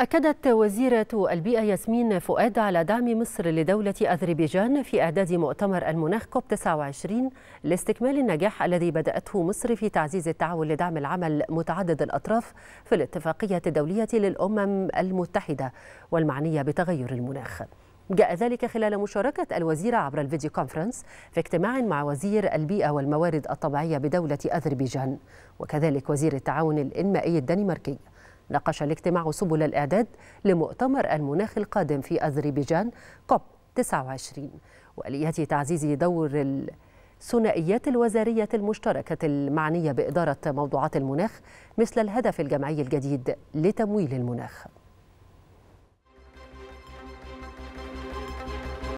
أكدت وزيرة البيئة ياسمين فؤاد على دعم مصر لدولة أذربيجان في إعداد مؤتمر المناخ كوب 29 لاستكمال النجاح الذي بدأته مصر في تعزيز التعاون لدعم العمل متعدد الأطراف في الاتفاقية الدولية للأمم المتحدة والمعنية بتغير المناخ. جاء ذلك خلال مشاركة الوزيرة عبر الفيديو كونفرنس في اجتماع مع وزير البيئة والموارد الطبيعية بدولة أذربيجان وكذلك وزير التعاون الإنمائي الدنماركي ناقش الاجتماع سبل الإعداد لمؤتمر المناخ القادم في أذربيجان كوب 29 وآلية تعزيز دور الثنائيات الوزارية المشتركة المعنية بإدارة موضوعات المناخ مثل الهدف الجمعي الجديد لتمويل المناخ